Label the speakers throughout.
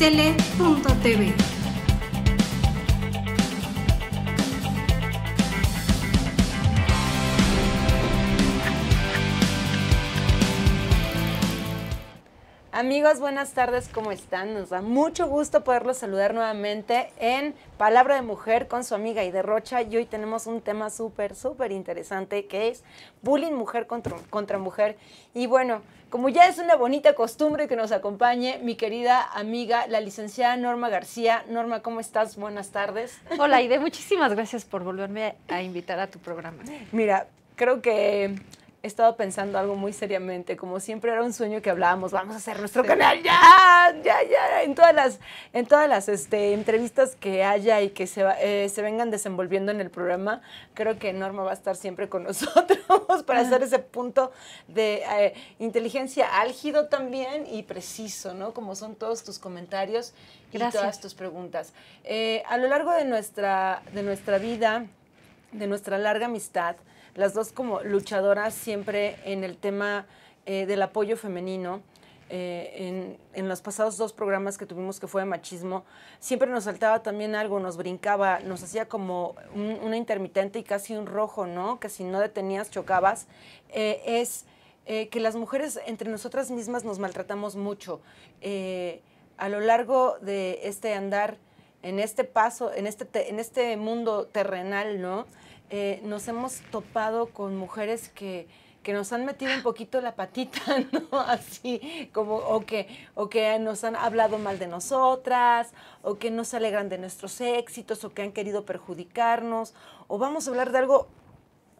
Speaker 1: tele.tv.
Speaker 2: Amigos, buenas tardes, ¿cómo están? Nos da mucho gusto poderlos saludar nuevamente en Palabra de Mujer con su amiga de Rocha y hoy tenemos un tema súper, súper interesante que es bullying mujer contra, contra mujer. Y bueno, como ya es una bonita costumbre que nos acompañe mi querida amiga, la licenciada Norma García. Norma, ¿cómo estás? Buenas tardes. Hola, Ide, muchísimas gracias por volverme a invitar a tu programa. Mira, creo que he estado pensando algo muy seriamente, como siempre era un sueño que hablábamos, vamos a hacer nuestro canal ya, ah, ya, ya, en todas las, en todas las este, entrevistas que haya y que eh, se, vengan desenvolviendo en el programa, creo que Norma va a estar siempre con nosotros para hacer ese punto de eh, inteligencia álgido también y preciso, ¿no? Como son todos tus comentarios Gracias. y todas tus preguntas. Eh, a lo largo de nuestra, de nuestra vida, de nuestra larga amistad, las dos como luchadoras siempre en el tema eh, del apoyo femenino. Eh, en, los pasados dos programas que tuvimos que fue de machismo, siempre nos saltaba también algo, nos brincaba, nos hacía como una intermitente y casi un rojo, ¿no? Que si no detenías, chocabas. Eh, es que las mujeres entre nosotras mismas nos maltratamos mucho. a lo largo de este andar, en este paso, en este, en este mundo terrenal, ¿no? Eh, nos hemos topado con mujeres que, nos han metido un poquito la patita, ¿no? Así, como, o que, o que nos han hablado mal de nosotras, o que no se alegran de nuestros éxitos, o que han querido perjudicarnos, o vamos a hablar de algo,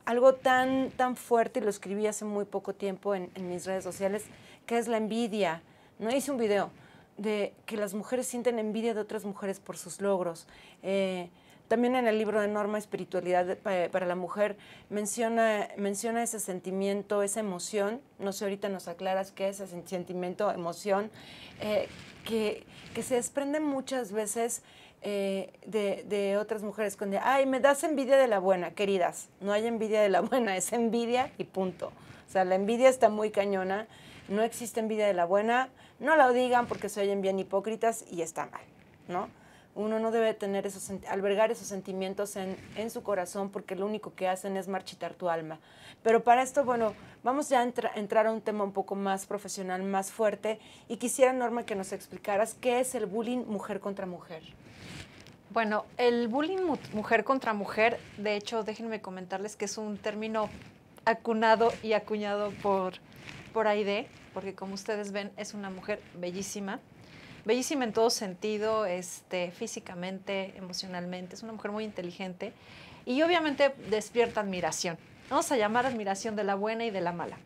Speaker 2: algo tan, tan fuerte, y lo escribí hace muy poco tiempo en, mis redes sociales, que es la envidia, ¿no? Hice un video de que las mujeres sienten envidia de otras mujeres por sus logros. Eh, también en el libro de Norma Espiritualidad eh, para la Mujer menciona, menciona ese sentimiento, esa emoción. No sé, ahorita nos aclaras qué es ese sentimiento, emoción, eh, que, que, se desprende muchas veces eh, de, de, otras mujeres con, ay, me das envidia de la buena, queridas. No hay envidia de la buena, es envidia y punto. O sea, la envidia está muy cañona. No existe envidia de la buena. No la digan porque se oyen bien hipócritas y está mal, ¿no? uno no debe tener esos, albergar esos sentimientos en, su corazón porque lo único que hacen es marchitar tu alma. Pero para esto, bueno, vamos ya a entrar a un tema un poco más profesional, más fuerte, y quisiera, Norma, que nos explicaras qué es el bullying mujer contra
Speaker 1: mujer. Bueno, el bullying mujer contra mujer, de hecho, déjenme comentarles que es un término acunado y acuñado por, por Aide, porque como ustedes ven, es una mujer bellísima, bellísima en todo sentido, este, físicamente, emocionalmente, es una mujer muy inteligente y obviamente despierta admiración. Vamos a llamar admiración de la buena y de la mala.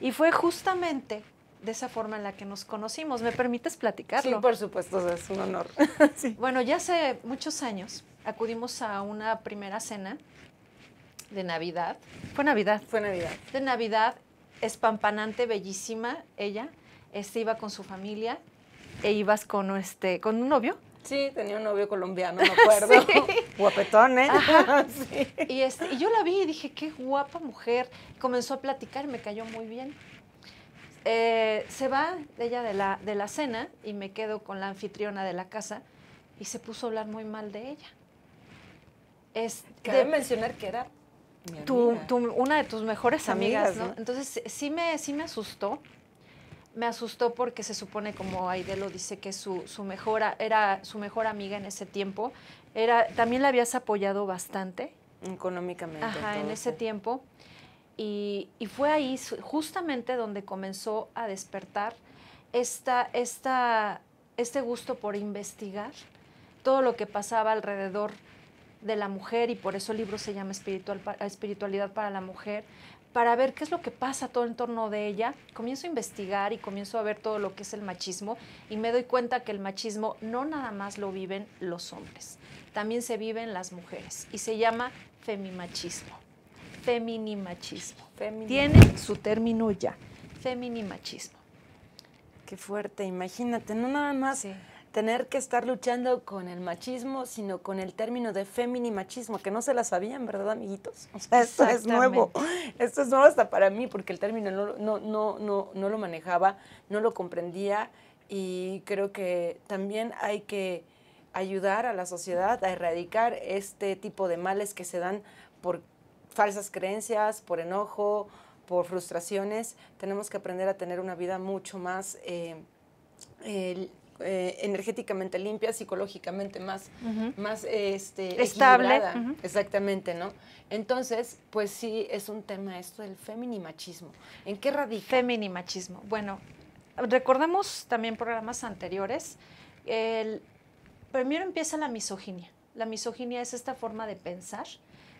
Speaker 1: Y fue justamente de esa forma en la que nos conocimos. ¿Me permites platicarlo? Sí, por
Speaker 2: supuesto, es un honor.
Speaker 1: Bueno, ya hace muchos años acudimos a una primera cena de Navidad. Fue Navidad. Fue Navidad. De Navidad, espampanante, bellísima ella. Este, iba con su familia e ibas con, este, con un novio. Sí, tenía un novio colombiano, me acuerdo. Guapetón, ¿eh? Este, y, yo la vi y dije, qué guapa mujer. Comenzó a platicar, me cayó muy bien. Eh, se va ella de la, de la cena y me quedo con la anfitriona de la casa y se puso a hablar muy mal de ella. Es mencionar que era tu, una de tus mejores amigas, Entonces sí me, sí me asustó me asustó porque se supone, como Aide lo dice, que su, su era su mejor amiga en ese tiempo. Era, también la habías apoyado bastante. Económicamente. Ajá, en ese tiempo. Y, y, fue ahí justamente donde comenzó a despertar esta, esta, este gusto por investigar todo lo que pasaba alrededor de la mujer y por eso el libro se llama Espiritual, Espiritualidad para la Mujer, para ver qué es lo que pasa todo en torno de ella, comienzo a investigar y comienzo a ver todo lo que es el machismo y me doy cuenta que el machismo no nada más lo viven los hombres, también se viven las mujeres y se llama femimachismo, feminimachismo. machismo, Tiene su término ya,
Speaker 2: feminimachismo. Qué fuerte, imagínate, no nada más tener que estar luchando con el machismo, sino con el término de feminimachismo, que no se la sabían, ¿verdad, amiguitos?
Speaker 1: Esto es nuevo.
Speaker 2: Esto es nuevo hasta para mí, porque el término no, no, no, no, no lo manejaba, no lo comprendía, y creo que también hay que ayudar a la sociedad a erradicar este tipo de males que se dan por falsas creencias, por enojo, por frustraciones. Tenemos que aprender a tener una vida mucho más... Eh, eh, energéticamente limpia, psicológicamente más, más este, estable. Exactamente, ¿no?
Speaker 1: Entonces, pues sí, es un tema esto del feminimachismo. ¿En qué radica? Feminimachismo. Bueno, recordemos también programas anteriores. primero empieza la misoginia. La misoginia es esta forma de pensar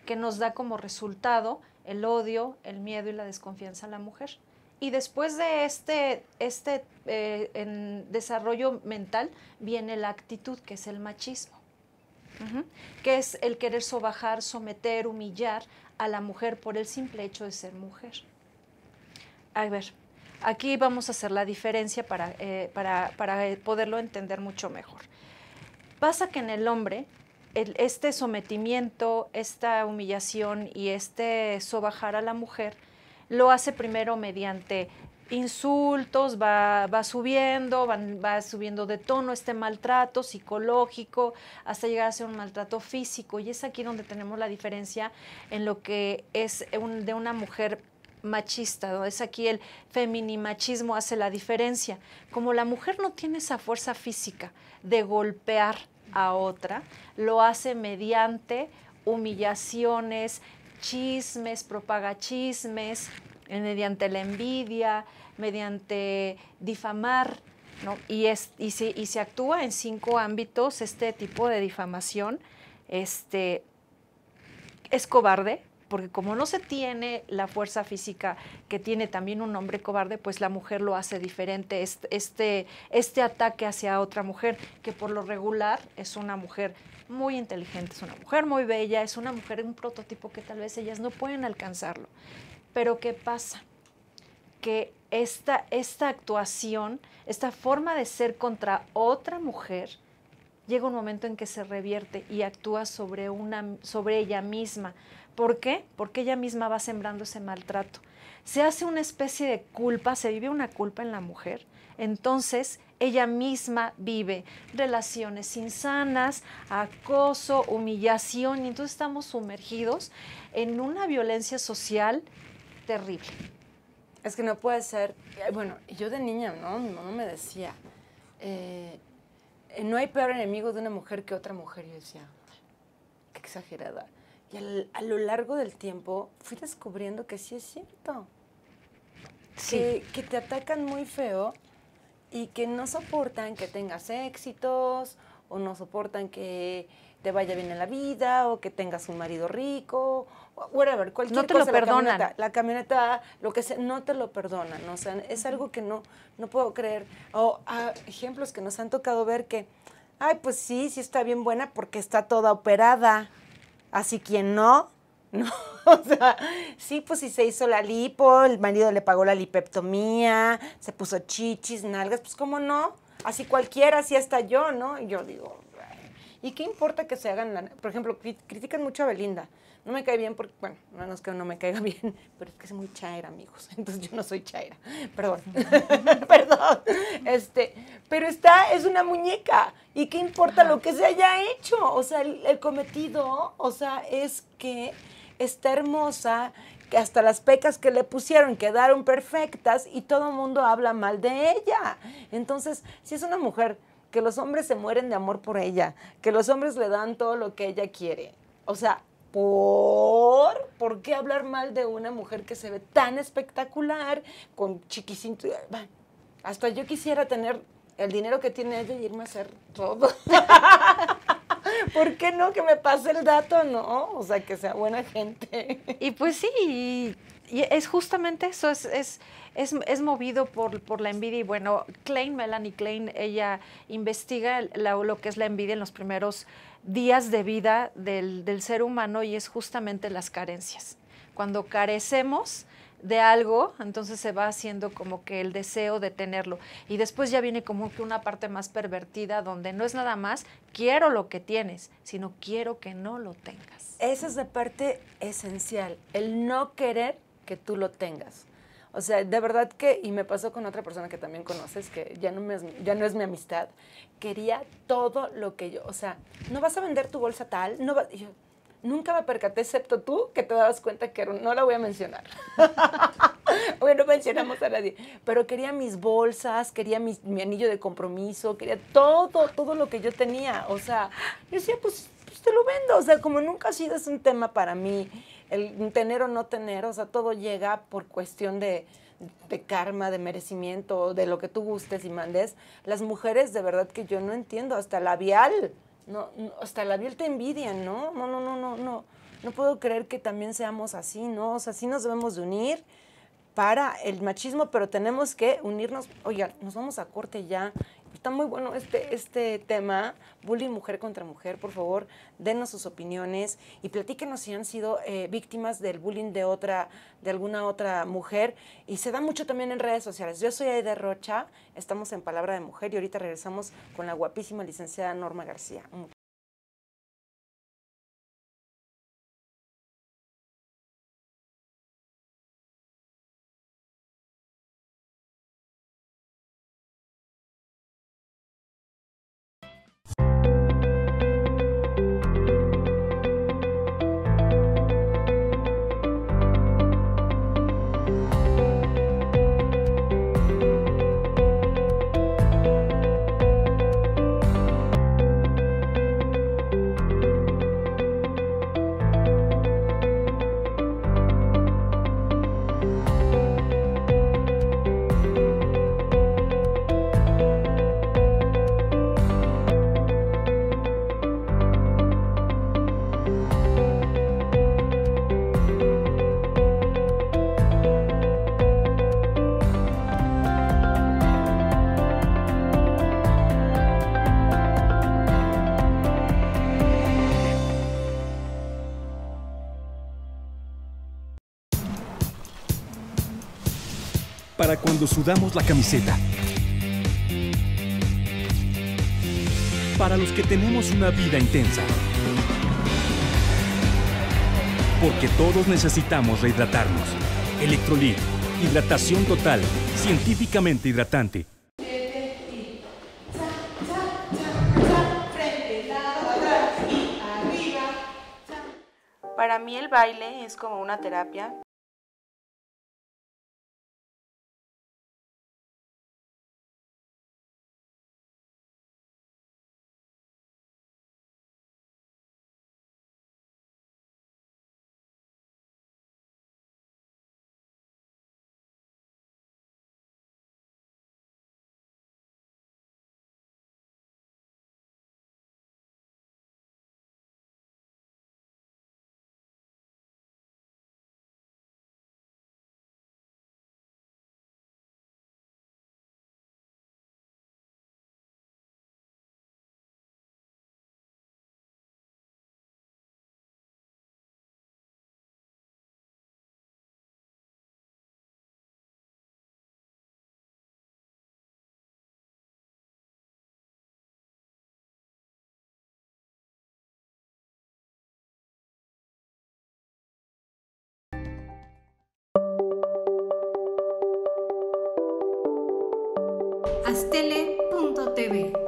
Speaker 1: que nos da como resultado el odio, el miedo y la desconfianza a la mujer. Y después de este, este eh, desarrollo mental viene la actitud, que es el machismo, que es el querer sobajar, someter, humillar a la mujer por el simple hecho de ser mujer. A ver, aquí vamos a hacer la diferencia para, eh, eh, poderlo entender mucho mejor. Pasa que en el hombre este sometimiento, esta humillación y este sobajar a la mujer lo hace primero mediante insultos, va, subiendo, va, subiendo de tono este maltrato psicológico hasta llegar a ser un maltrato físico. Y es aquí donde tenemos la diferencia en lo que es de una mujer machista, es aquí el feminimachismo hace la diferencia. Como la mujer no tiene esa fuerza física de golpear a otra, lo hace mediante humillaciones, chismes, propaga chismes eh, mediante la envidia, mediante difamar, ¿no? Y, es, y, si, y se actúa en cinco ámbitos este tipo de difamación, este, es cobarde, porque como no se tiene la fuerza física que tiene también un hombre cobarde, pues la mujer lo hace diferente, este, este, este, ataque hacia otra mujer, que por lo regular es una mujer muy inteligente, es una mujer muy bella, es una mujer, un prototipo que tal vez ellas no pueden alcanzarlo. Pero ¿qué pasa? Que esta, esta actuación, esta forma de ser contra otra mujer, llega un momento en que se revierte y actúa sobre, una, sobre ella misma, ¿Por qué? Porque ella misma va sembrando ese maltrato. Se hace una especie de culpa, se vive una culpa en la mujer. Entonces, ella misma vive relaciones insanas, acoso, humillación, y entonces estamos sumergidos en una violencia social terrible. Es que no puede ser,
Speaker 2: bueno, yo de niña, ¿no? Mi mamá me decía, eh, no hay peor enemigo de una mujer que otra mujer. Yo decía, qué exagerada. Y a lo largo del tiempo fui descubriendo que sí es cierto. Que, te atacan muy feo y que no soportan que tengas éxitos o no soportan que te vaya bien en la vida o que tengas un marido rico, whatever, cualquier no te lo perdonan. La camioneta, lo que sea, no te lo perdonan, o sea, es algo que no, no puedo creer. O ejemplos que nos han tocado ver que, ay, pues sí, sí está bien buena porque está toda operada. Así quien no, no. O sea, sí, pues si se hizo la lipo, el marido le pagó la lipeptomía, se puso chichis, nalgas, pues cómo no. Así cualquiera, así hasta yo, ¿no? Y yo digo, ¿y qué importa que se hagan? Por ejemplo, critican mucho a Belinda. No me cae bien porque, bueno, no que no me caiga bien, pero es que es muy chaira, amigos. Entonces yo no soy chaira. Perdón. Perdón. Este, pero está, es una muñeca. ¿Y qué importa lo que se haya hecho? O sea, el, cometido, o sea, es que está hermosa, que hasta las pecas que le pusieron quedaron perfectas y todo el mundo habla mal de ella. Entonces, si es una mujer que los hombres se mueren de amor por ella, que los hombres le dan todo lo que ella quiere. O sea, ¿Por? ¿Por qué hablar mal de una mujer que se ve tan espectacular, con chiquisito Hasta yo quisiera tener el dinero que tiene ella y irme a hacer todo.
Speaker 1: ¿Por qué no? Que me pase el dato, ¿no? O sea, que sea buena gente. Y pues sí, y es justamente eso, es, es, es, movido por, por, la envidia. Y bueno, Klein, Melanie Klein, ella investiga lo que es la envidia en los primeros días de vida del, ser humano y es justamente las carencias. Cuando carecemos, de algo, entonces se va haciendo como que el deseo de tenerlo. Y después ya viene como que una parte más pervertida donde no es nada más quiero lo que tienes, sino quiero que no lo tengas.
Speaker 2: Esa es la parte esencial, el no querer que tú lo tengas. O sea, de verdad que, y me pasó con otra persona que también conoces, que ya no, ya no es mi amistad, quería todo lo que yo, o sea, no vas a vender tu bolsa tal, no va, yo nunca me percaté, excepto tú, que te dabas cuenta que no la voy a mencionar. bueno, no mencionamos a nadie, pero quería mis bolsas, quería mi anillo de compromiso, quería todo, todo lo que yo tenía, o sea, yo decía, pues, pues te lo vendo, o sea, como nunca ha sido es un tema para mí, el tener o no tener, o sea, todo llega por cuestión de de karma, de merecimiento, de lo que tú gustes y mandes, las mujeres de verdad que yo no entiendo, hasta labial, no, hasta labial te envidian, ¿no? No, no, no, no, no. No puedo creer que también seamos así, ¿no? O sea, sí nos debemos de unir para el machismo, pero tenemos que unirnos. Oiga, nos vamos a corte ya Está muy bueno este, este tema, bullying mujer contra mujer. Por favor, denos sus opiniones y platíquenos si han sido eh, víctimas del bullying de otra, de alguna otra mujer. Y se da mucho también en redes sociales. Yo soy Aida Rocha, estamos en Palabra de Mujer y ahorita regresamos con la guapísima licenciada Norma
Speaker 3: García.
Speaker 4: cuando sudamos la camiseta. Para los que tenemos una vida intensa. Porque todos necesitamos rehidratarnos. Electrolit, hidratación total, científicamente hidratante.
Speaker 3: Para
Speaker 2: mí el baile es
Speaker 3: como una terapia astele.tv.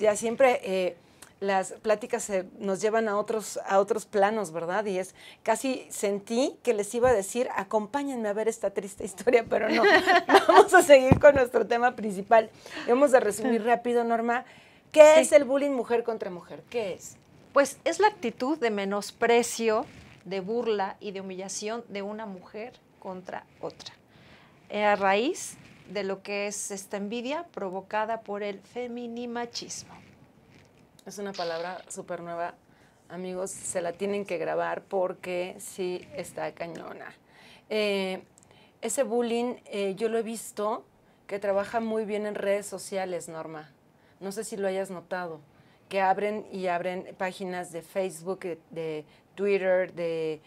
Speaker 3: ya siempre eh, las
Speaker 2: pláticas se nos llevan a otros, a otros planos, ¿verdad? Y es casi sentí que les iba a decir, acompáñenme a ver esta triste historia, pero no, vamos a seguir con nuestro tema principal. Vamos a resumir rápido, Norma. ¿Qué es el bullying mujer contra mujer?
Speaker 1: ¿Qué es? Pues es la actitud de menosprecio, de burla y de humillación de una mujer contra otra. Eh, a raíz de lo que es esta envidia provocada por el feminimachismo. Es una
Speaker 2: palabra súper nueva. Amigos, se la tienen que grabar porque sí está cañona. Eh, ese bullying eh, yo lo he visto que trabaja muy bien en redes sociales, Norma. No sé si lo hayas notado, que abren y abren páginas de Facebook, de Twitter, de,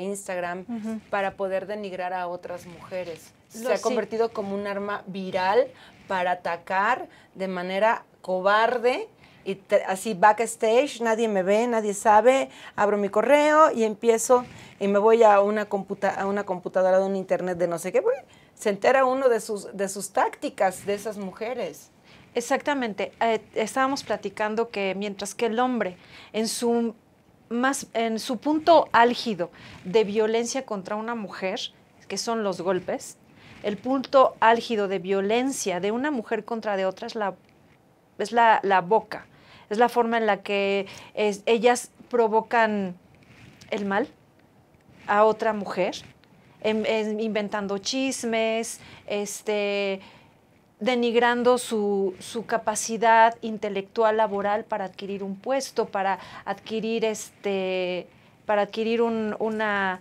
Speaker 2: Instagram, para poder denigrar a otras mujeres se ha convertido como un arma viral para atacar de manera cobarde y así backstage, nadie me ve, nadie sabe, abro mi correo y empiezo y me voy a una, computa, a una computadora de un internet de no sé qué, se entera uno de sus, de sus tácticas
Speaker 1: de esas mujeres. Exactamente, eh, estábamos platicando que mientras que el hombre en su, más, en su punto álgido de violencia contra una mujer, que son los golpes, el punto álgido de violencia de una mujer contra de otra es la, es la, boca, es la forma en la que ellas provocan el mal a otra mujer, em, em, inventando chismes, este, denigrando su, su, capacidad intelectual laboral para adquirir un puesto, para adquirir este para adquirir una,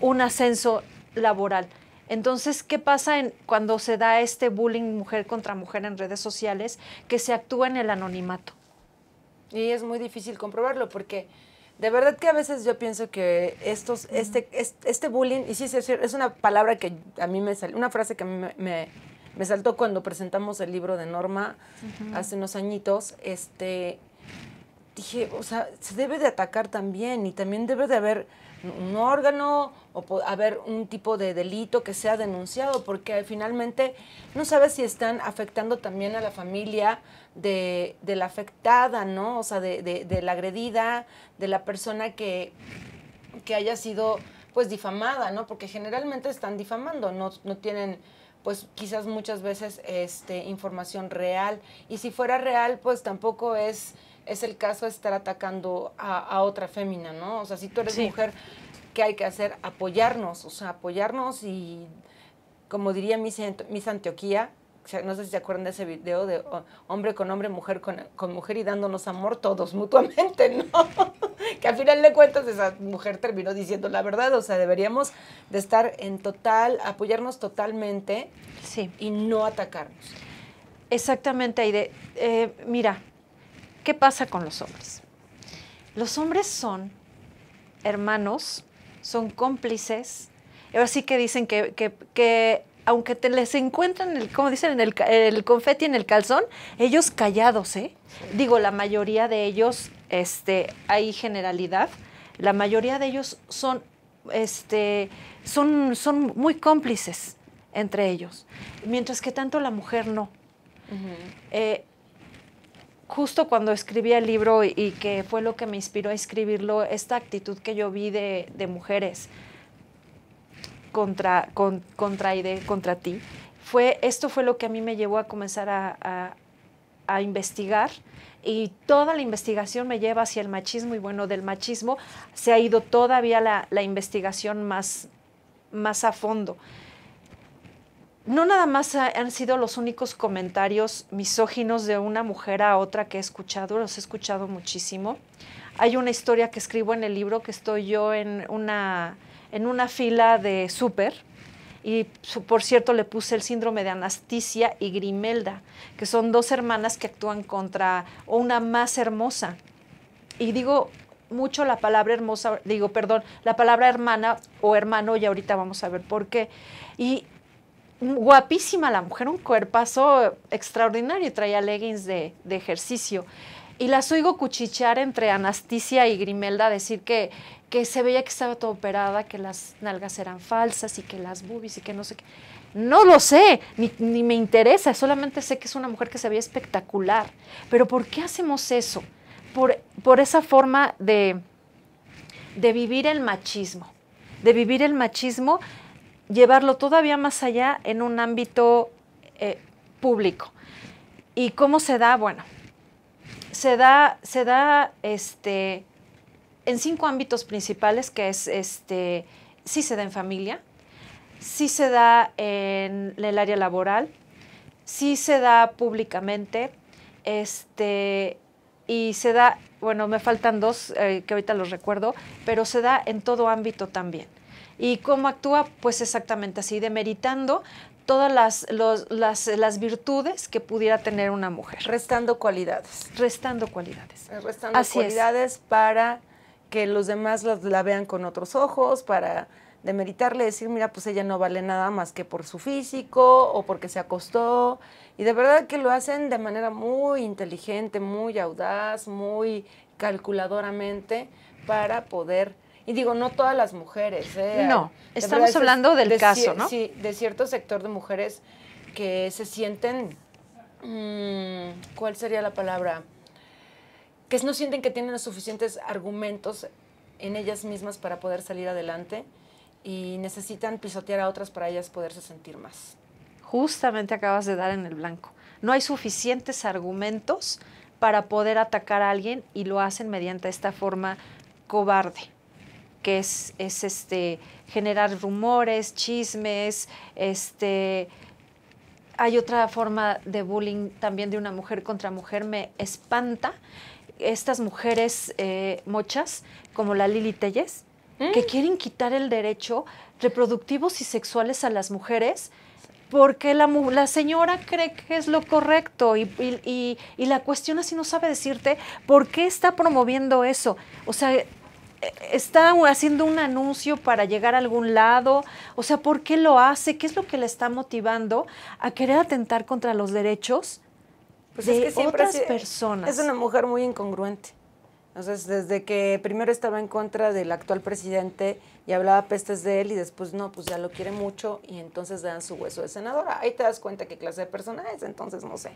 Speaker 1: un ascenso laboral. Entonces, ¿qué pasa cuando se da este bullying mujer contra mujer en redes sociales? Que se actúa en el anonimato. Y
Speaker 2: es muy difícil comprobarlo porque de
Speaker 1: verdad que a veces yo pienso que
Speaker 2: estos, este, este bullying, y sí, es una palabra que a mí me salió, una frase que me, saltó cuando presentamos el libro de Norma hace unos añitos, este, dije, o sea, se debe de atacar también y también debe de haber un órgano o haber un tipo de delito que sea denunciado, porque finalmente no sabes si están afectando también a la familia de, la afectada, ¿no? O sea, de, de, la agredida, de la persona que, que haya sido pues difamada, ¿no? Porque generalmente están difamando, no, no tienen pues quizás muchas veces este, información real. Y si fuera real, pues tampoco es es el caso de estar atacando a, otra fémina, ¿no? O sea, si tú eres mujer, ¿qué hay que hacer? Apoyarnos, o sea, apoyarnos y, como diría Miss Antioquia, Antioquía, no sé si se acuerdan de ese video de oh, hombre con hombre, mujer con, mujer y dándonos amor todos mutuamente, ¿no? que al final de cuentas esa mujer terminó diciendo la verdad, o sea, deberíamos de estar en total, apoyarnos totalmente sí. y no atacarnos.
Speaker 1: Exactamente, Aide. Eh, mira, ¿Qué pasa con los hombres? Los hombres son hermanos, son cómplices. Ahora sí que dicen que, aunque les encuentran, el, como dicen, en el, confeti en el calzón, ellos callados, ¿eh? Digo, la mayoría de ellos, este, hay generalidad, la mayoría de ellos son, este, son, son muy cómplices entre ellos, mientras que tanto la mujer no justo cuando escribí el libro y, que fue lo que me inspiró a escribirlo, esta actitud que yo vi de, mujeres contra, Aide, contra ti, fue, esto fue lo que a mí me llevó a comenzar a, investigar y toda la investigación me lleva hacia el machismo y bueno, del machismo se ha ido todavía la, investigación más a fondo no nada más han sido los únicos comentarios misóginos de una mujer a otra que he escuchado, los he escuchado muchísimo. Hay una historia que escribo en el libro que estoy yo en una, en una fila de súper y por cierto le puse el síndrome de anastasia y Grimelda, que son dos hermanas que actúan contra una más hermosa. Y digo mucho la palabra hermosa, digo, perdón, la palabra hermana o hermano, y ahorita vamos a ver por qué. Y guapísima la mujer, un cuerpazo extraordinario, traía leggings de, de ejercicio. Y las oigo cuchichear entre Anastasia y Grimelda decir que, que se veía que estaba todo operada, que las nalgas eran falsas y que las boobies y que no sé qué. No lo sé, ni, me interesa, solamente sé que es una mujer que se veía espectacular. Pero ¿por qué hacemos eso? Por, por esa forma de, de vivir el machismo, de vivir el machismo llevarlo todavía más allá en un ámbito eh, público. ¿Y cómo se da? Bueno, se da, se da este, en cinco ámbitos principales, que es, este, sí se da en familia, sí se da en el área laboral, sí se da públicamente, este, y se da, bueno, me faltan dos eh, que ahorita los recuerdo, pero se da en todo ámbito también. ¿Y cómo actúa? Pues exactamente así, demeritando todas las, las, virtudes que pudiera tener una mujer. Restando cualidades. Restando cualidades. Eh, restando
Speaker 2: cualidades para que los demás la, la vean con otros ojos, para demeritarle, decir, mira, pues ella no vale nada más que por su físico o porque se acostó. Y de verdad que lo hacen de manera muy inteligente, muy audaz, muy calculadoramente para poder y digo, no todas las mujeres. ¿eh? No, estamos hablando del caso, ¿no? Sí, de cierto sector de mujeres que se sienten, mm, ¿cuál sería la palabra? Que no sienten que tienen los suficientes argumentos en ellas mismas para poder salir adelante y necesitan pisotear a otras para ellas poderse sentir más.
Speaker 1: Justamente acabas de dar en el blanco. No hay suficientes argumentos para poder atacar a alguien y lo hacen mediante esta forma cobarde que es, es este, generar rumores, chismes, este, hay otra forma de bullying también de una mujer contra mujer, me espanta estas mujeres eh, mochas, como la Lili Telles, ¿Mm? que quieren quitar el derecho reproductivos y sexuales a las mujeres porque la, la señora cree que es lo correcto y, y, y, y la cuestiona si no sabe decirte por qué está promoviendo eso. O sea, está haciendo un anuncio para llegar a algún lado? O sea, ¿por qué lo hace? ¿Qué es lo que le está motivando a querer atentar contra los derechos pues de otras personas? Es una
Speaker 2: mujer muy incongruente. Entonces, desde que primero estaba en contra del actual presidente y hablaba pestes de él y después no, pues ya lo quiere mucho y entonces dan su hueso de senadora. Ahí te das cuenta qué clase de persona es, entonces no sé.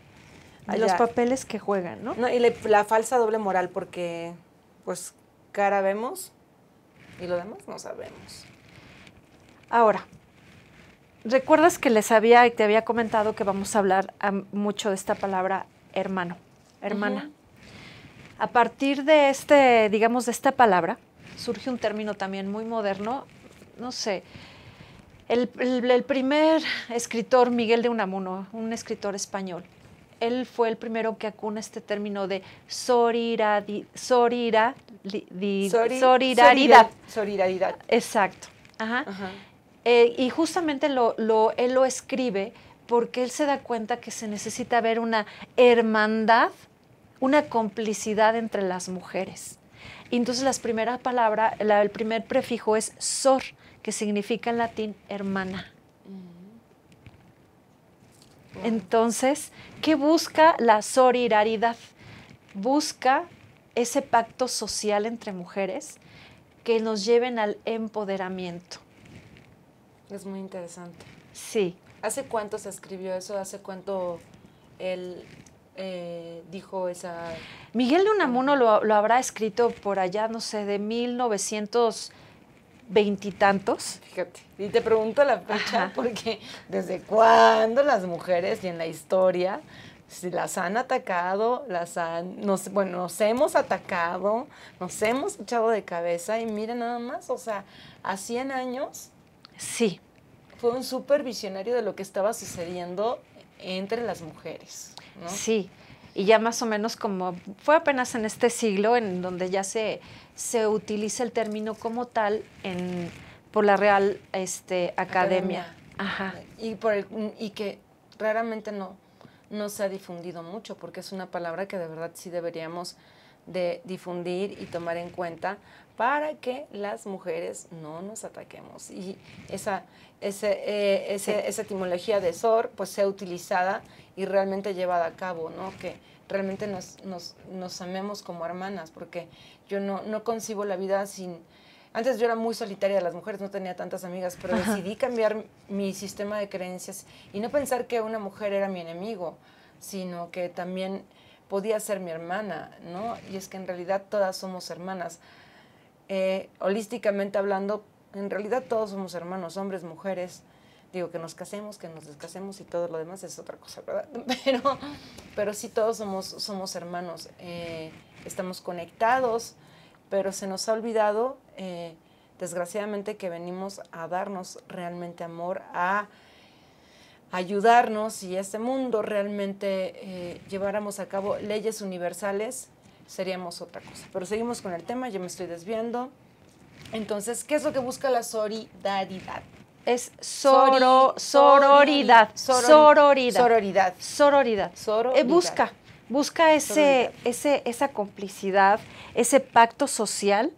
Speaker 1: Los papeles que juegan, ¿no?
Speaker 2: y la falsa doble moral porque, pues, cara vemos y lo demás no sabemos.
Speaker 1: Ahora, recuerdas que les había y te había comentado que vamos a hablar mucho de esta palabra hermano, hermana. A partir de este, digamos, de esta palabra, surge un término también muy moderno, no sé, el, primer escritor, Miguel de Unamuno, un escritor español, él fue el primero que acuna este término de Exacto. y justamente lo, él lo escribe porque él se da cuenta que se necesita ver una hermandad, una complicidad entre las mujeres. Y entonces las primeras palabras, el primer prefijo es sor, que significa en latín hermana. Entonces, ¿qué busca la solidaridad? Busca ese pacto social entre mujeres que nos lleven al empoderamiento. Es muy interesante. Sí.
Speaker 2: ¿Hace cuánto se escribió eso? ¿Hace cuánto él eh, dijo esa...
Speaker 1: Miguel de Unamuno eh? lo, lo habrá escrito por allá, no sé, de 1900 veintitantos. Fíjate. Y te pregunto la fecha porque desde cuándo las mujeres y en la
Speaker 2: historia las han atacado, las han, bueno, nos hemos atacado, nos hemos echado de cabeza y mira nada más, o sea, a 100 años. Sí. Fue un súper visionario de lo que estaba sucediendo entre
Speaker 1: las mujeres. ¿no? Sí y ya más o menos como fue apenas en este siglo en donde ya se, se utiliza el término como tal en, por la Real este, Academia. Ajá.
Speaker 2: Y, que raramente no, no se ha difundido mucho porque es una palabra que de verdad sí deberíamos de difundir y tomar en cuenta para que las mujeres no nos ataquemos. Y esa, eh, esa etimología de SOR pues sea utilizada y realmente llevada a cabo, ¿no? Que realmente nos, amemos como hermanas, porque yo no, no concibo la vida sin... Antes yo era muy solitaria de las mujeres, no tenía tantas amigas, pero decidí cambiar mi sistema de creencias y no pensar que una mujer era mi enemigo, sino que también podía ser mi hermana, ¿no? Y es que en realidad todas somos hermanas. Eh, holísticamente hablando, en realidad todos somos hermanos, hombres, mujeres. Digo, que nos casemos, que nos descasemos y todo lo demás es otra cosa, ¿verdad? Pero, pero sí todos somos, somos hermanos, eh, estamos conectados, pero se nos ha olvidado, eh, desgraciadamente, que venimos a darnos realmente amor, a ayudarnos y este mundo realmente lleváramos a cabo leyes universales seríamos otra cosa. Pero seguimos con el tema, ya me estoy desviando. Entonces, ¿qué es lo que busca la solidaridad?
Speaker 1: Es sororidad, sororidad. Sororidad. Sororidad. sororidad. Eh, busca, busca ese, ese, esa complicidad, ese pacto social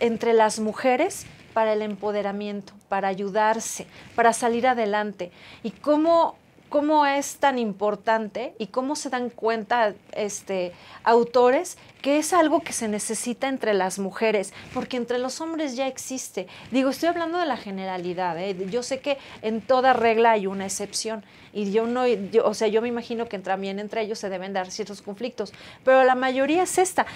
Speaker 1: entre las mujeres para el empoderamiento, para ayudarse, para salir adelante. Y cómo cómo es tan importante y cómo se dan cuenta este, autores que es algo que se necesita entre las mujeres, porque entre los hombres ya existe. Digo, estoy hablando de la generalidad, ¿eh? yo sé que en toda regla hay una excepción y yo no, o sea, yo me imagino que también entre ellos se deben dar ciertos conflictos, pero la mayoría es esta.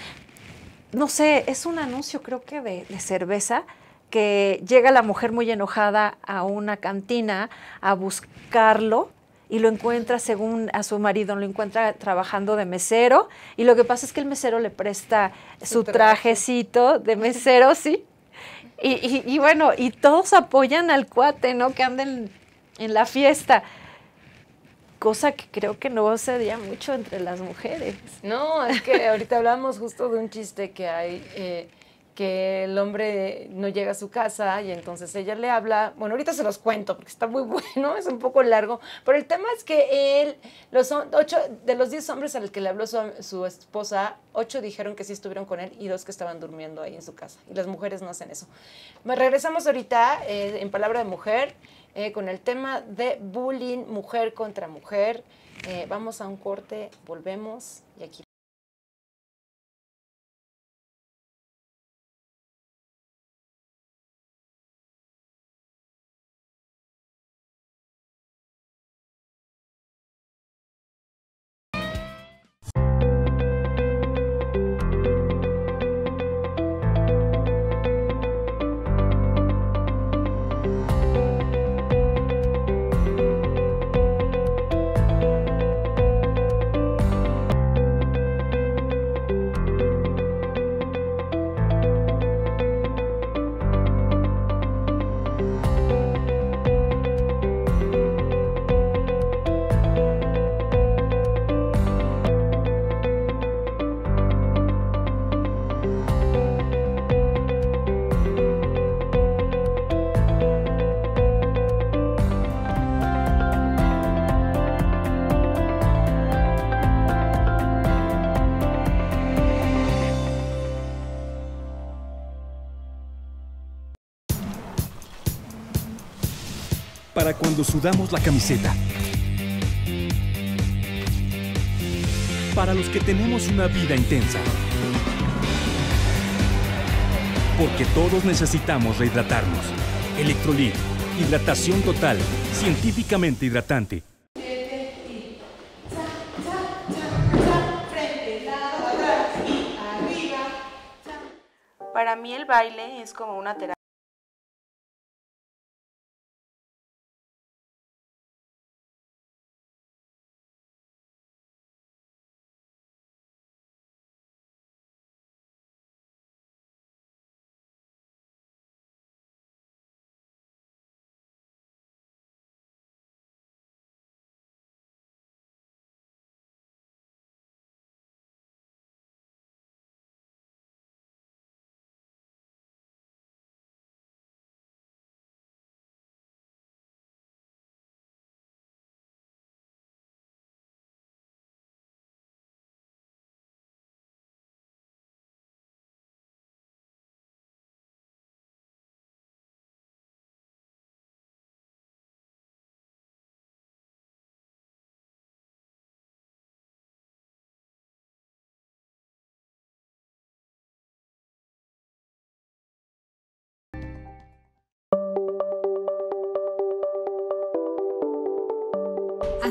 Speaker 1: No sé, es un anuncio creo que de, de cerveza que llega la mujer muy enojada a una cantina a buscarlo y lo encuentra según a su marido, lo encuentra trabajando de mesero y lo que pasa es que el mesero le presta su, trajecito de mesero, sí. Y, y, bueno, y todos apoyan al cuate, ¿no? Que anden en la fiesta cosa que creo que no se veía mucho entre las mujeres.
Speaker 2: No, es que ahorita hablamos justo de un chiste que hay eh, que el hombre no llega a su casa y entonces ella le habla. Bueno, ahorita se los cuento porque está muy bueno, es un poco largo, pero el tema es que él, los ocho, de los 10 hombres a los que le habló su, su esposa, ocho dijeron que sí estuvieron con él y dos que estaban durmiendo ahí en su casa. Y las mujeres no hacen eso. regresamos ahorita eh, en Palabra de Mujer eh, con el tema de bullying mujer contra mujer.
Speaker 3: Eh, vamos a un corte, volvemos y aquí
Speaker 4: cuando sudamos la camiseta. Para los que tenemos una vida intensa. Porque todos necesitamos rehidratarnos. Electrolit, hidratación total, científicamente hidratante.
Speaker 3: Para mí el baile es como una terapia.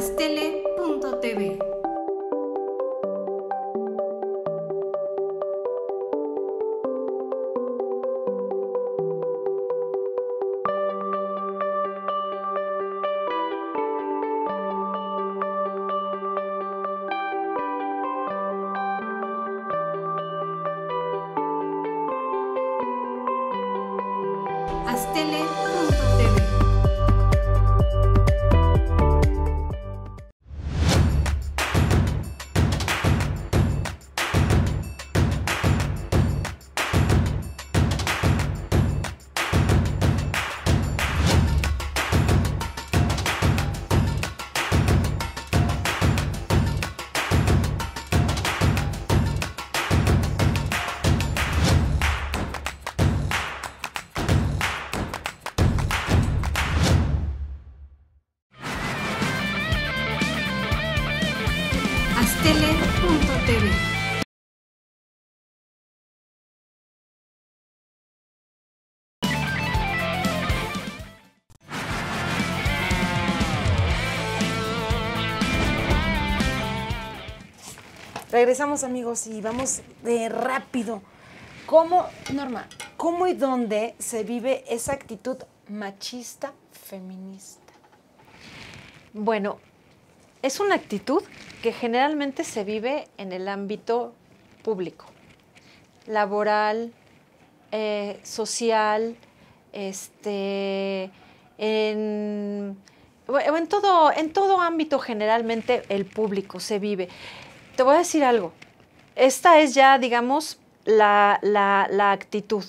Speaker 3: astele.tv.
Speaker 2: Regresamos amigos y vamos de rápido. ¿Cómo, Norma, cómo y dónde se vive esa actitud machista
Speaker 1: feminista? Bueno, es una actitud que generalmente se vive en el ámbito público, laboral, eh, social, este, en, todo, en todo ámbito generalmente el público se vive te voy a decir algo. Esta es ya, digamos, la, la, actitud.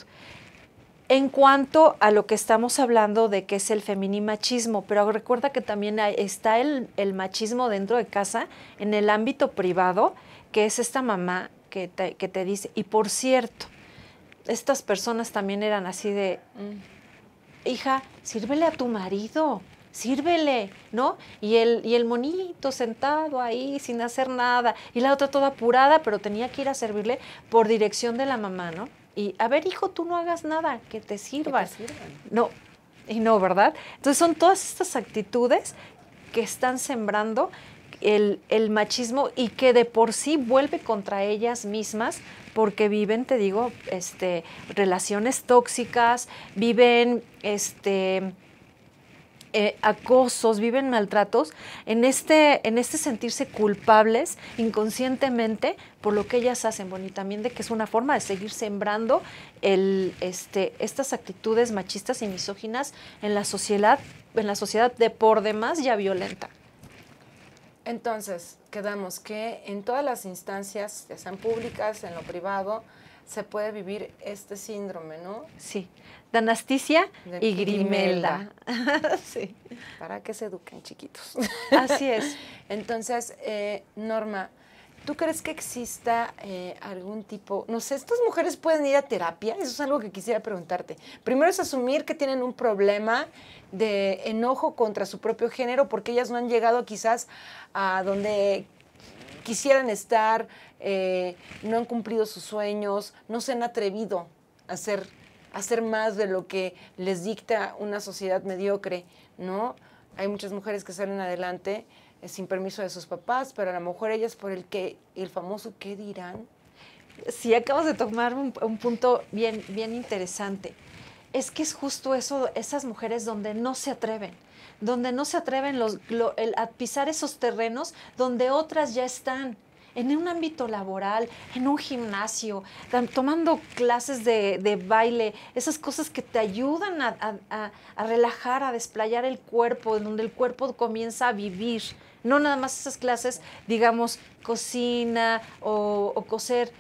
Speaker 1: En cuanto a lo que estamos hablando de que es el feminimachismo, pero recuerda que también está el, machismo dentro de casa, en el ámbito privado, que es esta mamá que que te dice, y por cierto, estas personas también eran así de, mm. hija, sírvele a tu marido, sírvele, ¿no? Y el, y el monito sentado ahí sin hacer nada, y la otra toda apurada, pero tenía que ir a servirle por dirección de la mamá, ¿no? Y, a ver, hijo, tú no hagas nada, que te sirva. no, y no, ¿verdad? Entonces son todas estas actitudes que están sembrando el, el machismo y que de por sí vuelve contra ellas mismas porque viven, te digo, este, relaciones tóxicas, viven, este, eh, acosos, viven maltratos, en este, en este sentirse culpables inconscientemente por lo que ellas hacen. Bueno, y también de que es una forma de seguir sembrando el, este, estas actitudes machistas y misóginas en la sociedad, en la sociedad de por demás ya violenta.
Speaker 2: Entonces, quedamos que en todas las instancias, ya sean públicas, en lo privado, se puede vivir este síndrome, ¿no?
Speaker 1: Sí, Danasticia y Grimelda.
Speaker 2: sí. Para que se eduquen chiquitos. Así es. Entonces, eh, Norma, ¿tú crees que exista eh, algún tipo, no sé, estas mujeres pueden ir a terapia? Eso es algo que quisiera preguntarte. Primero es asumir que tienen un problema de enojo contra su propio género porque ellas no han llegado quizás a donde quisieran estar, eh, no han cumplido sus sueños, no se han atrevido a ser hacer más de lo que les dicta una sociedad mediocre, ¿no? Hay muchas mujeres que salen adelante eh, sin permiso de sus papás,
Speaker 1: pero a lo mejor ellas por el que el famoso qué dirán. Sí, acabas de tomar un, punto bien, bien interesante. Es que es justo eso, esas mujeres donde no se atreven donde no se atreven los, a pisar esos terrenos donde otras ya están en un ámbito laboral, en un gimnasio, tomando clases de, baile, esas cosas que te ayudan a, relajar, a desplayar el cuerpo, donde el cuerpo comienza a vivir. No nada más esas clases, digamos, cocina o, coser.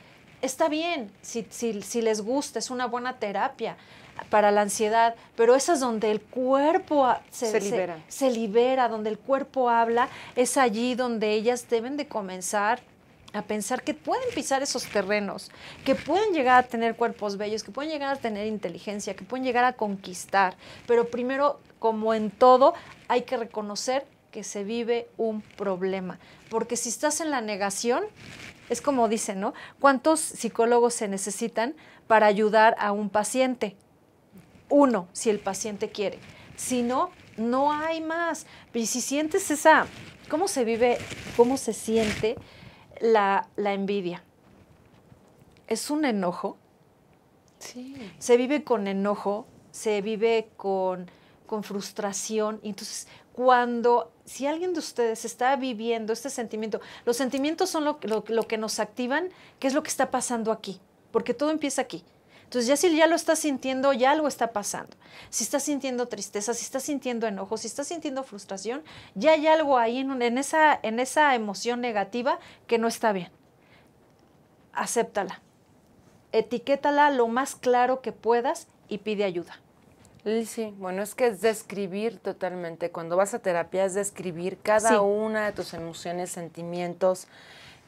Speaker 1: Está bien, si, si, les gusta, es una buena terapia para la ansiedad, pero esas donde el cuerpo se, libera. se libera, donde el cuerpo habla, es allí donde ellas deben de comenzar a pensar que pueden pisar esos terrenos, que pueden llegar a tener cuerpos bellos, que pueden llegar a tener inteligencia, que pueden llegar a conquistar. Pero primero, como en todo, hay que reconocer que se vive un problema. Porque si estás en la negación, es como dicen, ¿no? ¿Cuántos psicólogos se necesitan para ayudar a un paciente? Uno, si el paciente quiere. Si no, no hay más. Y si sientes esa, ¿cómo se vive, cómo se siente? la, envidia. Es un enojo. Se vive con enojo, se vive con, frustración. Entonces, cuando, si alguien de ustedes está viviendo este sentimiento, los sentimientos son lo, lo que nos activan, qué es lo que está pasando aquí, porque todo empieza aquí. Entonces ya si ya lo estás sintiendo, ya algo está pasando. Si estás sintiendo tristeza, si estás sintiendo enojo, si estás sintiendo frustración, ya hay algo ahí en, esa, en esa emoción negativa que no está bien. Acéptala. Etiquétala lo más claro que puedas y pide ayuda. Sí, bueno, es que es
Speaker 2: describir totalmente. Cuando vas a terapia es describir cada una de tus emociones, sentimientos,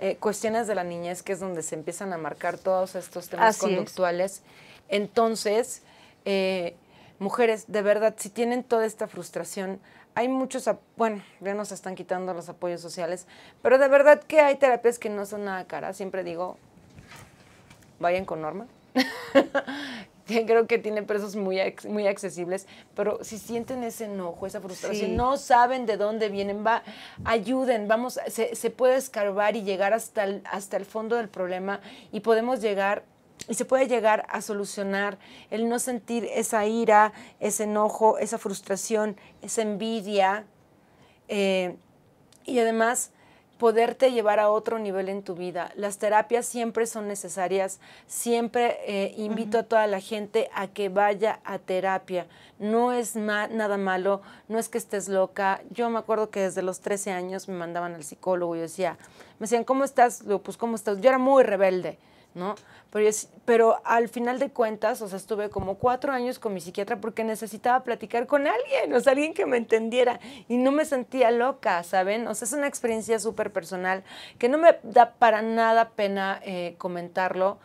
Speaker 2: eh, cuestiones de la niñez, que es donde se empiezan a marcar todos estos temas conductuales. Entonces, eh, mujeres, de verdad, si tienen toda esta frustración, hay muchos, bueno, ya nos están quitando los apoyos sociales, pero de verdad que hay terapias que no son nada caras. Siempre digo, vayan con Norma. creo que tiene precios muy, muy accesibles, pero si sienten ese enojo, esa frustración, no saben de dónde vienen, va, ayuden, vamos, se, puede escarbar y llegar hasta el, hasta el fondo del problema y podemos llegar y se puede llegar a solucionar el no sentir esa ira, ese enojo, esa frustración, esa envidia. Eh, y además, poderte llevar a otro nivel en tu vida. Las terapias siempre son necesarias. Siempre eh, invito a toda la gente a que vaya a terapia. No es nada malo, no es que estés loca. Yo me acuerdo que desde los 13 años me mandaban al psicólogo y decía, me decían, ¿cómo estás? pues, ¿cómo estás? Yo era muy rebelde. ¿no? Pero, al final de cuentas, o sea, estuve como cuatro años con mi psiquiatra porque necesitaba platicar con alguien, o sea, alguien que me entendiera y no me sentía loca, ¿saben? O sea, es una experiencia súper personal que no me da para nada pena eh, comentarlo.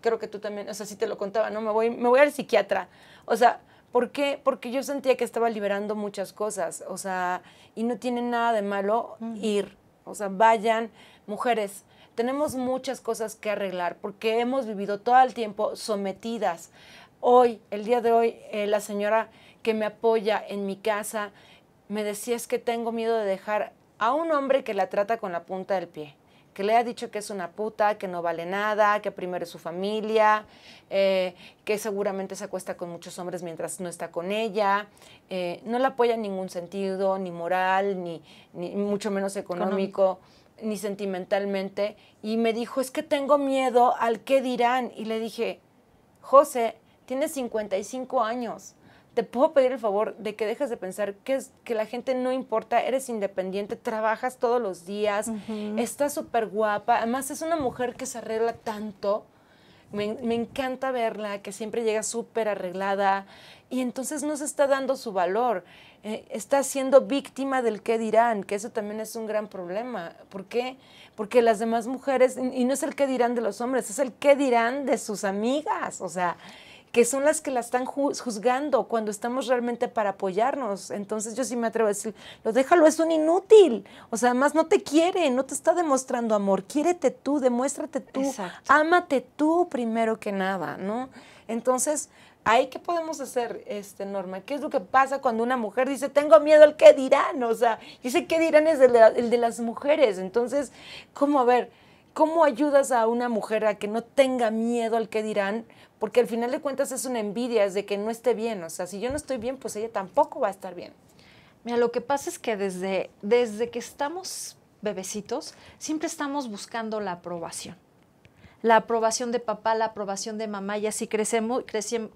Speaker 2: Creo que tú también, o sea, sí te lo contaba, ¿no? Me voy, me voy al psiquiatra. O sea, ¿Por qué? Porque yo sentía que estaba liberando muchas cosas, o sea, y no tiene nada de malo ir. O sea, vayan, mujeres, tenemos muchas cosas que arreglar porque hemos vivido todo el tiempo sometidas. Hoy, el día de hoy, eh, la señora que me apoya en mi casa me decía es que tengo miedo de dejar a un hombre que la trata con la punta del pie, que le ha dicho que es una puta, que no vale nada, que primero es su familia, eh, que seguramente se acuesta con muchos hombres mientras no está con ella, eh, no la apoya en ningún sentido, ni moral, ni, mucho menos económico ni sentimentalmente, y me dijo, es que tengo miedo al qué dirán. Y le dije, José, tienes 55 años, te puedo pedir el favor de que dejes de pensar que, que la gente no importa, eres independiente, trabajas todos los días, estás súper guapa, además es una mujer que se arregla tanto me, encanta verla, que siempre llega súper arreglada y entonces no se está dando su valor. Eh, está siendo víctima del qué dirán, que eso también es un gran problema. ¿Por qué? Porque las demás mujeres, y no es el qué dirán de los hombres, es el qué dirán de sus amigas. O sea, que son las que la están juzgando cuando estamos realmente para apoyarnos. Entonces yo sí me atrevo a decir, lo déjalo, es un inútil. O sea, además no te quiere, no te está demostrando amor. Quiérete tú, demuéstrate tú, Exacto. ámate tú primero que nada, ¿no? Entonces, ahí qué podemos hacer, este Norma, qué es lo que pasa cuando una mujer dice tengo miedo al que dirán, o sea, dice qué dirán es el de, las mujeres, entonces, cómo a ver, cómo ayudas a una mujer a que no tenga miedo al que dirán, porque al final de cuentas es una envidia, es de que no esté bien, o sea, si yo no estoy bien, pues ella tampoco va a estar
Speaker 1: bien. Mira, lo que pasa es que desde, desde que estamos bebecitos, siempre estamos buscando la aprobación. La aprobación de papá, la aprobación de mamá, y así crecemos,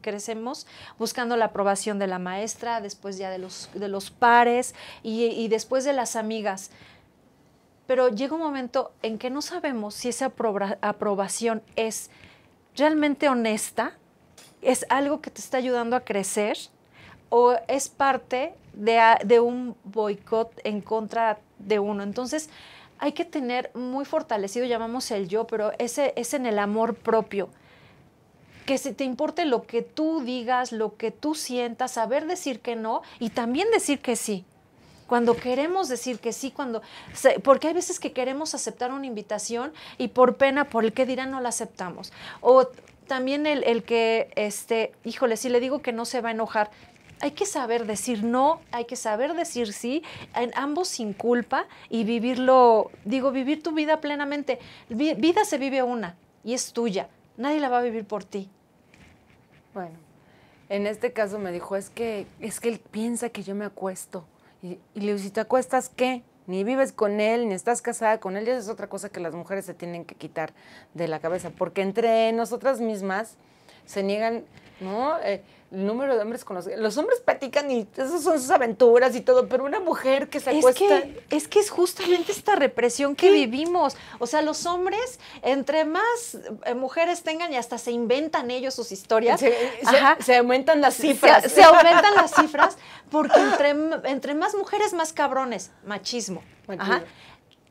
Speaker 1: crecemos buscando la aprobación de la maestra, después ya de los, de los pares y después de las amigas. Pero llega un momento en que no sabemos si esa aprobación es realmente honesta es algo que te está ayudando a crecer o es parte de, un boicot en contra de uno. Entonces, hay que tener muy fortalecido, llamamos el yo, pero ese es en el amor propio. Que se te importe lo que tú digas, lo que tú sientas, saber decir que no y también decir que sí cuando queremos decir que sí, cuando porque hay veces que queremos aceptar una invitación y por pena, por el que dirán, no la aceptamos. O también el, que, este, híjole, si le digo que no se va a enojar, hay que saber decir no, hay que saber decir sí, en ambos sin culpa y vivirlo, digo, vivir tu vida plenamente. vida se vive una y es tuya, nadie la va a vivir por ti. Bueno, en este caso me dijo, es que, es que él piensa que yo
Speaker 2: me acuesto. Y, y te acuestas, ¿qué? Ni vives con él, ni estás casada con él. Y es otra cosa que las mujeres se tienen que quitar de la cabeza. Porque entre nosotras mismas se niegan, ¿no? Eh, el número de hombres con los los hombres platican y esas son sus
Speaker 1: aventuras y todo, pero una mujer que se acuesta. es que es justamente esta represión que vivimos. O sea, los hombres, entre más eh, mujeres tengan y hasta se inventan ellos sus historias. Se, aumentan las cifras. Se, aumentan las cifras porque entre, entre más mujeres, más cabrones. Machismo. Machismo. Ajá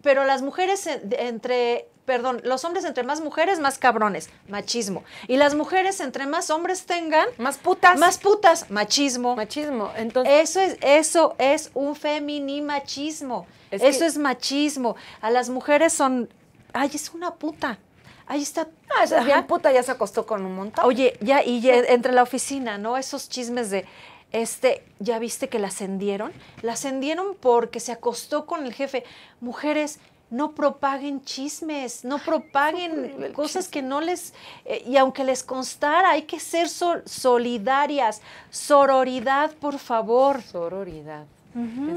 Speaker 1: pero las mujeres entre perdón, los hombres entre más mujeres, más cabrones, machismo. Y las mujeres entre más hombres tengan, más putas. Más putas, machismo. Machismo. Entonces, eso es eso es un feminimachismo. eso es machismo. A las mujeres son ay, es una puta. Ahí está. Ah, esa puta, ya se acostó con un montón. Oye, ya, y entre la oficina, ¿no? Esos chismes de, este, ya viste que la ascendieron, la ascendieron porque se acostó con el jefe. Mujeres, no propaguen chismes, no propaguen cosas que no les, eh, y aunque les constara, hay que ser solidarias, sororidad, por favor.
Speaker 2: Sororidad.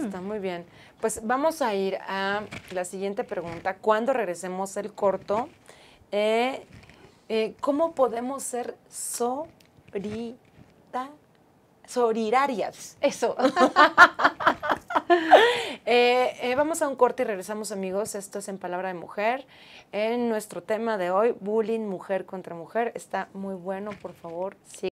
Speaker 2: Está muy bien. Pues vamos a ir a la siguiente pregunta. Cuando regresemos el corto, eh, eh, ¿cómo podemos ser sororidad? Sorirarias. Eso. Eh, eh, vamos a un corte y regresamos, amigos. Esto es en Palabra de Mujer. En nuestro tema de hoy, bullying mujer contra mujer, está muy bueno.
Speaker 3: Por favor, sí.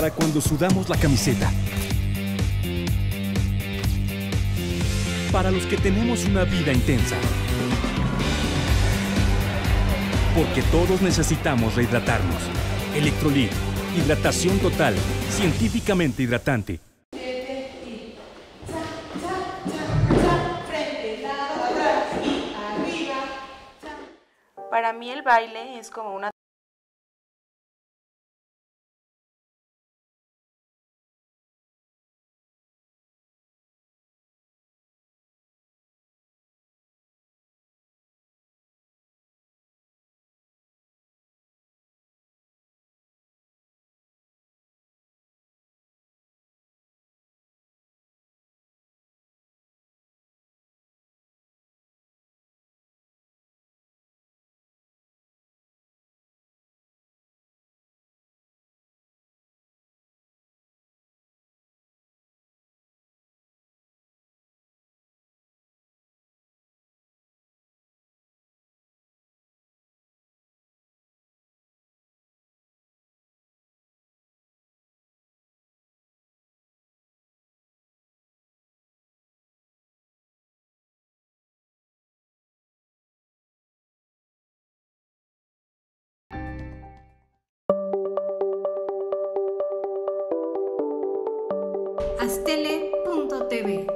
Speaker 4: para cuando sudamos la camiseta. Para los que tenemos una vida intensa. Porque todos necesitamos rehidratarnos. Electrolit, hidratación total, científicamente hidratante.
Speaker 2: Para mí el baile es como una
Speaker 3: astele.tv.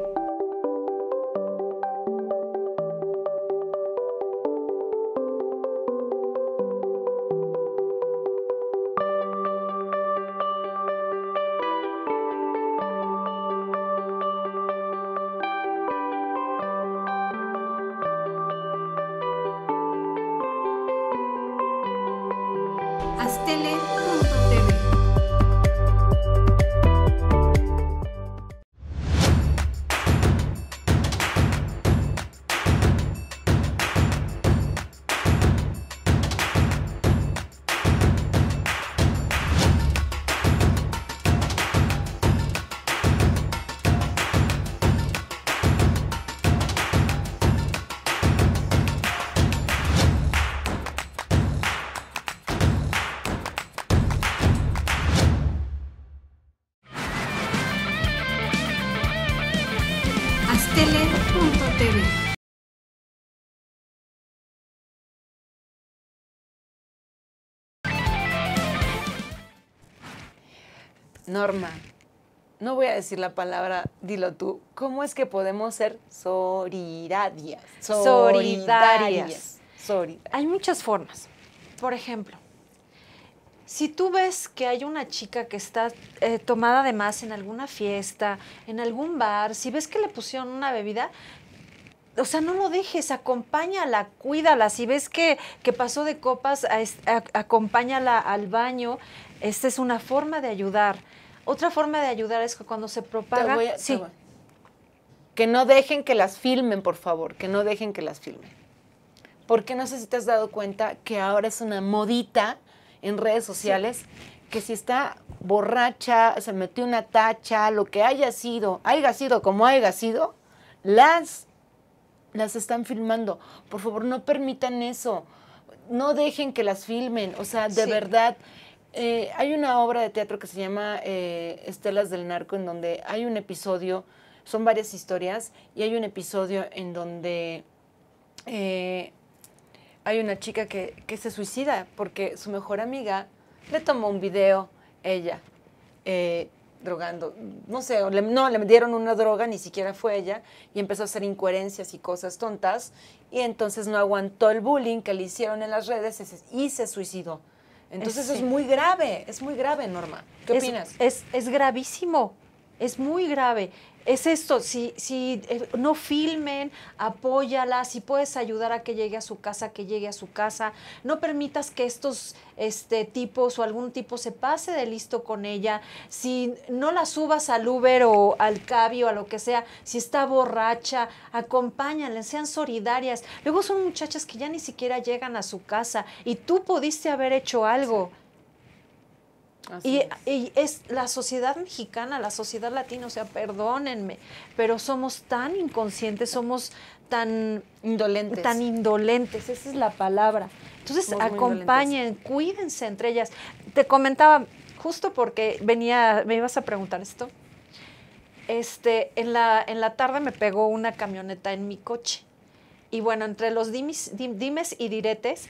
Speaker 2: Norma, no voy a decir la palabra, dilo tú, ¿cómo es que podemos ser
Speaker 1: solidarias? Solidarias. Hay muchas formas. Por ejemplo, si tú ves que hay una chica que está eh, tomada de más en alguna fiesta, en algún bar, si ves que le pusieron una bebida, o sea, no lo dejes, acompáñala, cuídala. Si ves que, pasó de copas, a, acompáñala al baño. Esta es una forma de ayudar. Otra forma de ayudar es que cuando se propaga... Que no dejen que las
Speaker 2: filmen, por favor, que no dejen que las filmen. Porque no sé si te has dado cuenta que ahora es una modita en redes sociales que si está borracha, se metió una tacha, lo que haya sido, haya sido como haya sido, las, las están filmando. Por favor, no permitan eso no dejen que las filmen, o sea, de verdad, eh, hay una obra de teatro que se llama eh, Estelas del Narco, en donde hay un episodio, son varias historias, y hay un episodio en donde eh, hay una chica que, se suicida porque su mejor amiga le tomó un video, ella, drogando, no sé, no, le dieron una droga, ni siquiera fue ella, y empezó a hacer incoherencias y cosas tontas, y entonces no aguantó el bullying que le hicieron en las redes
Speaker 1: y se suicidó. Entonces es, este. muy grave, es muy grave, Norma. ¿Qué opinas? Es, es, gravísimo, es muy grave. Es esto, si, si eh, no filmen, apóyala, si puedes ayudar a que llegue a su casa, que llegue a su casa, no permitas que estos este, tipos o algún tipo se pase de listo con ella, si no la subas al Uber o al Cabio, a lo que sea, si está borracha, acompáñala, sean solidarias. Luego son muchachas que ya ni siquiera llegan a su casa y tú pudiste haber hecho algo. Y, es la sociedad mexicana, la sociedad latina, o sea, perdónenme, pero somos tan inconscientes, somos tan indolentes. Tan indolentes, esa es la palabra. Entonces, acompañen, cuídense entre ellas. Te comentaba, justo porque venía, me ibas a preguntar esto. Este, en la, en la tarde me pegó una camioneta en mi coche. Y bueno, entre los dimes y diretes,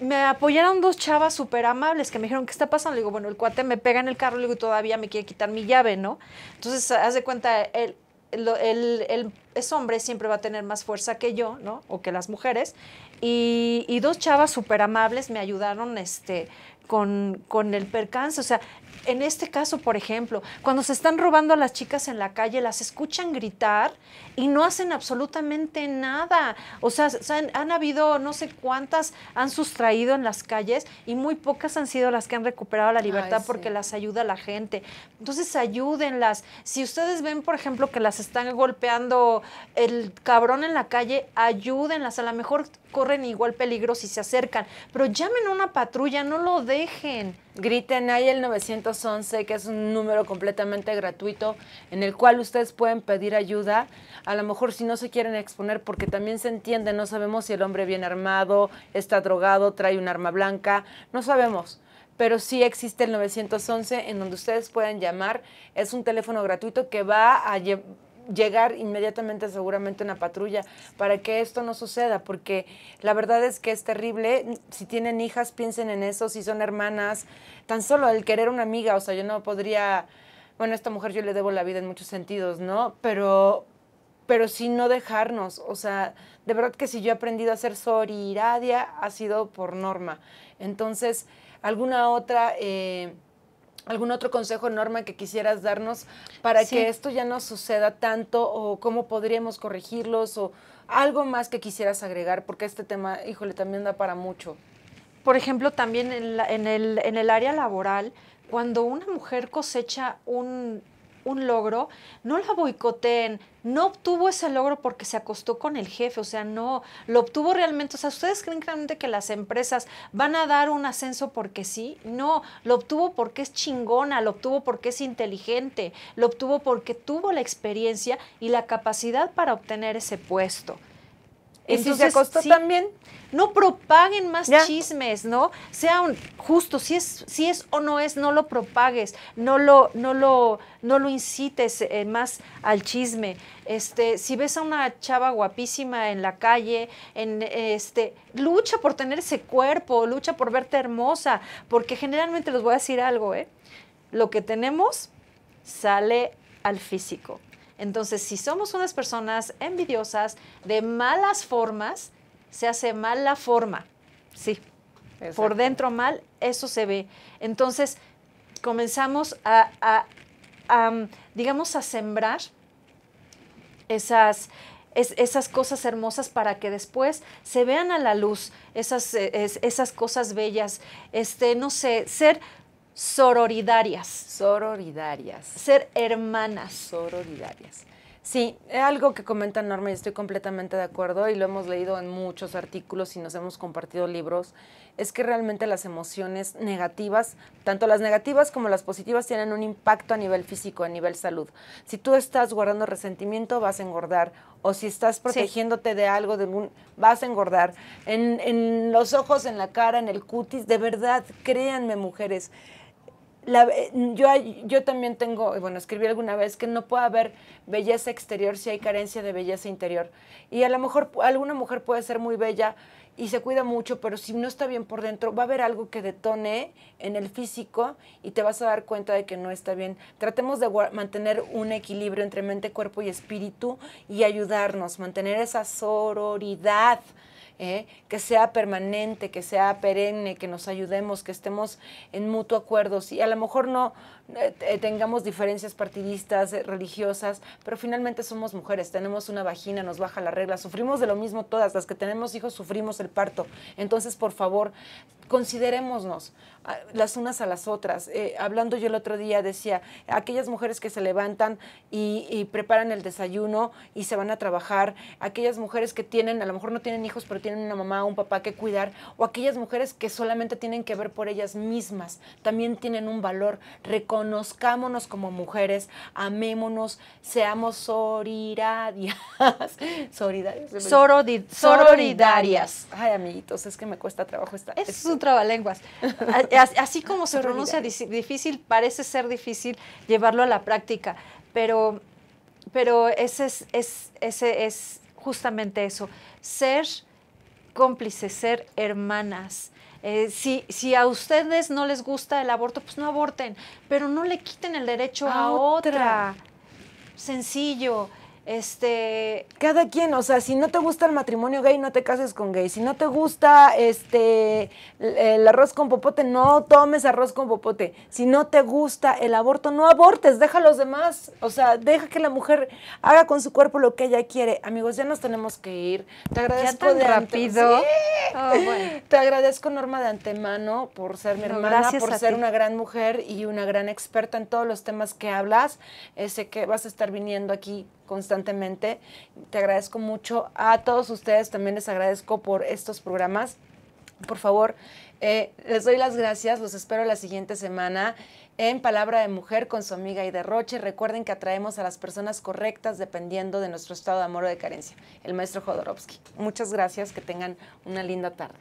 Speaker 1: me apoyaron dos chavas súper amables que me dijeron, ¿qué está pasando? Le digo, bueno, el cuate me pega en el carro, le digo, todavía me quiere quitar mi llave, ¿no? Entonces, haz de cuenta, el, hombre siempre va a tener más fuerza que yo, ¿no? O que las mujeres. Y, dos chavas súper amables me ayudaron, este, con, con, el percance. O sea, en este caso, por ejemplo, cuando se están robando a las chicas en la calle, las escuchan gritar y no hacen absolutamente nada. O sea, han, habido no sé cuántas han sustraído en las calles y muy pocas han sido las que han recuperado la libertad porque las ayuda la gente. Entonces, ayúdenlas. Si ustedes ven, por ejemplo, que las están golpeando el cabrón en la calle, ayúdenlas. A lo mejor corren igual peligro si se acercan, pero llamen a una patrulla, no lo dejen. Griten hay el 911, que es un número
Speaker 2: completamente gratuito en el cual ustedes pueden pedir ayuda. A lo mejor si no se quieren exponer, porque también se entiende, no sabemos si el hombre viene armado, está drogado, trae un arma blanca, no sabemos. Pero sí existe el 911 en donde ustedes pueden llamar. Es un teléfono gratuito que va a llevar llegar inmediatamente seguramente una patrulla para que esto no suceda, porque la verdad es que es terrible. Si tienen hijas, piensen en eso, si son hermanas, tan solo el querer una amiga, o sea, yo no podría, bueno, a esta mujer yo le debo la vida en muchos sentidos, ¿no? Pero pero sin no dejarnos, o sea, de verdad que si yo he aprendido a ser soriradia ha sido por norma. Entonces, alguna otra... Eh, ¿Algún otro consejo, Norma, que quisieras darnos para que esto ya no suceda tanto o cómo podríamos corregirlos o algo más que quisieras agregar? Porque este tema, híjole, también da para mucho.
Speaker 1: Por ejemplo, también en, en, el, en el área laboral, cuando una mujer cosecha un un logro, no la boicoteen, no obtuvo ese logro porque se acostó con el jefe, o sea, no, lo obtuvo realmente, o sea, ¿ustedes creen realmente que las empresas van a dar un ascenso porque sí? No, lo obtuvo porque es chingona, lo obtuvo porque es inteligente, lo obtuvo porque tuvo la experiencia y la capacidad para obtener ese puesto. ¿Y se acostó también? no propaguen más chismes, ¿no? Sea justo, si es, si es o no es, no lo propagues, no lo, no lo, no lo incites eh, más al chisme. Este, si ves a una chava guapísima en la calle, en, este, lucha por tener ese cuerpo, lucha por verte hermosa, porque generalmente les voy a decir algo, ¿eh? Lo que tenemos sale al físico. Entonces, si somos unas personas envidiosas, de malas formas, se hace mal la forma. Sí. Por dentro mal, eso se ve. Entonces, comenzamos a, digamos, a sembrar esas, esas cosas hermosas para que después se vean a la luz esas, eh, esas cosas bellas, este, no sé, ser sororidarias. Sororidarias. Ser hermanas. Sororidarias. Sí, algo que comenta Norma y estoy
Speaker 2: completamente de acuerdo y lo hemos leído en muchos artículos y nos hemos compartido libros, es que realmente las emociones negativas, tanto las negativas como las positivas, tienen un impacto a nivel físico, a nivel salud. Si tú estás guardando resentimiento, vas a engordar. O si estás protegiéndote de algo, de vas a engordar. En, en los ojos, en la cara, en el cutis, de verdad, créanme mujeres, eh, yo, yo también tengo, bueno, escribí alguna vez que no puede haber belleza exterior si hay carencia de belleza interior. Y a lo mejor alguna mujer puede ser muy bella y se cuida mucho, pero si no está bien por dentro, va a haber algo que detone en el físico y te vas a dar cuenta de que no está bien. Tratemos de mantener un equilibrio entre mente, cuerpo y espíritu y ayudarnos, mantener esa sororidad. ¿eh? que sea permanente, que sea perenne, que nos ayudemos, que estemos en mutuo acuerdo. a lo mejor no, eh, eh, tengamos diferencias partidistas, eh, religiosas, pero finalmente somos mujeres, tenemos una vagina, nos baja la regla, sufrimos de lo mismo todas, las que tenemos hijos sufrimos el parto. Entonces, por favor, considerémonos ah, las unas a las otras. hablando yo el otro día decía, aquellas mujeres que se levantan y, preparan el desayuno y se van a trabajar, aquellas mujeres que tienen, a lo mejor no tienen hijos, pero tienen una mamá o un papá que cuidar, o aquellas mujeres que solamente tienen que ver por ellas mismas, también tienen un valor. reconocido reconozcámonos como mujeres, amémonos, seamos soridarias. soridarias. sororidarias.
Speaker 1: Ay, amiguitos, es que me cuesta trabajo esta. Es, un trabalenguas. Así como se pronuncia difícil, parece ser difícil llevarlo a la práctica, pero, pero ese es, ese es justamente eso, ser cómplices, ser hermanas. Eh, si, si, a ustedes no les gusta el aborto, pues no aborten, pero no le quiten el derecho a, otra. Sencillo este, cada quien, o
Speaker 2: sea, si no te gusta el matrimonio gay, no te cases con gay. Si no te gusta este el arroz con popote, no tomes arroz con popote. Si no te gusta el aborto, no abortes, deja a los demás. O sea, deja que la mujer haga con su cuerpo lo que ella quiere. Amigos, ya nos tenemos que ir. Te agradezco de rápido. Ah, te agradezco Norma de antemano por ser mi hermana, por ser una gran mujer y una gran experta en todos los temas que hablas. Eh, sé que vas a estar viniendo aquí constantemente. Te agradezco mucho. A todos ustedes también les agradezco por estos programas. Por favor, eh, les doy las gracias, los espero la siguiente semana en Palabra de Mujer con su amiga y Roche. Recuerden que atraemos a las personas correctas dependiendo de nuestro estado de amor o de carencia. El maestro Jodorowsky. Muchas gracias, que tengan una linda tarde.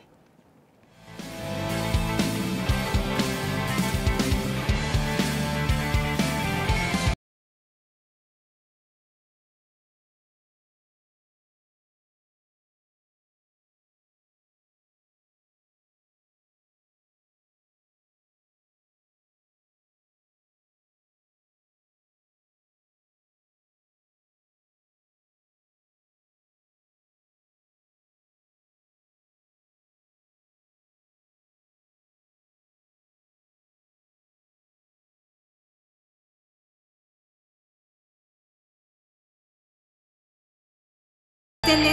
Speaker 3: के लिए